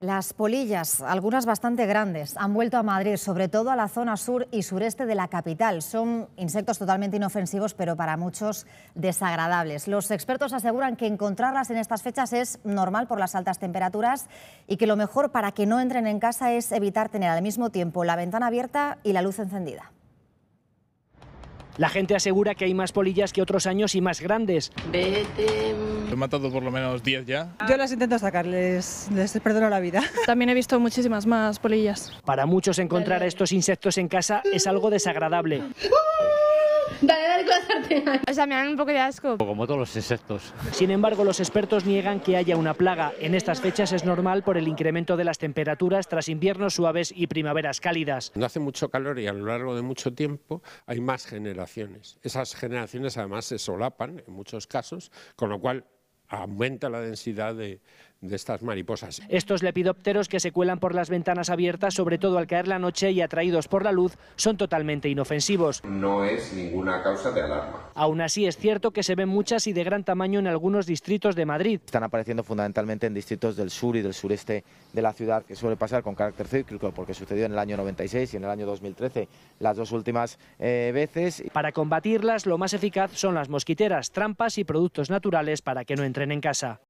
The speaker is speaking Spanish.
Las polillas, algunas bastante grandes, han vuelto a Madrid, sobre todo a la zona sur y sureste de la capital. Son insectos totalmente inofensivos, pero para muchos desagradables. Los expertos aseguran que encontrarlas en estas fechas es normal por las altas temperaturas y que lo mejor para que no entren en casa es evitar tener al mismo tiempo la ventana abierta y la luz encendida. La gente asegura que hay más polillas que otros años y más grandes. Vete. He matado por lo menos 10 ya. Yo las intento sacar, les, les perdono la vida. También he visto muchísimas más polillas. Para muchos encontrar a estos insectos en casa es algo desagradable. Dale, dale con O sea, me dan un poco de asco. Como todos los insectos. Sin embargo, los expertos niegan que haya una plaga. En estas fechas es normal por el incremento de las temperaturas tras inviernos suaves y primaveras cálidas. No hace mucho calor y a lo largo de mucho tiempo hay más generaciones. Esas generaciones además se solapan en muchos casos, con lo cual aumenta la densidad de, de estas mariposas. Estos lepidópteros que se cuelan por las ventanas abiertas, sobre todo al caer la noche y atraídos por la luz, son totalmente inofensivos. No es ninguna causa de alarma. Aún así es cierto que se ven muchas y de gran tamaño en algunos distritos de Madrid. Están apareciendo fundamentalmente en distritos del sur y del sureste de la ciudad, que suele pasar con carácter cíclico, porque sucedió en el año 96 y en el año 2013, las dos últimas eh, veces. Para combatirlas, lo más eficaz son las mosquiteras, trampas y productos naturales para que no entren en casa.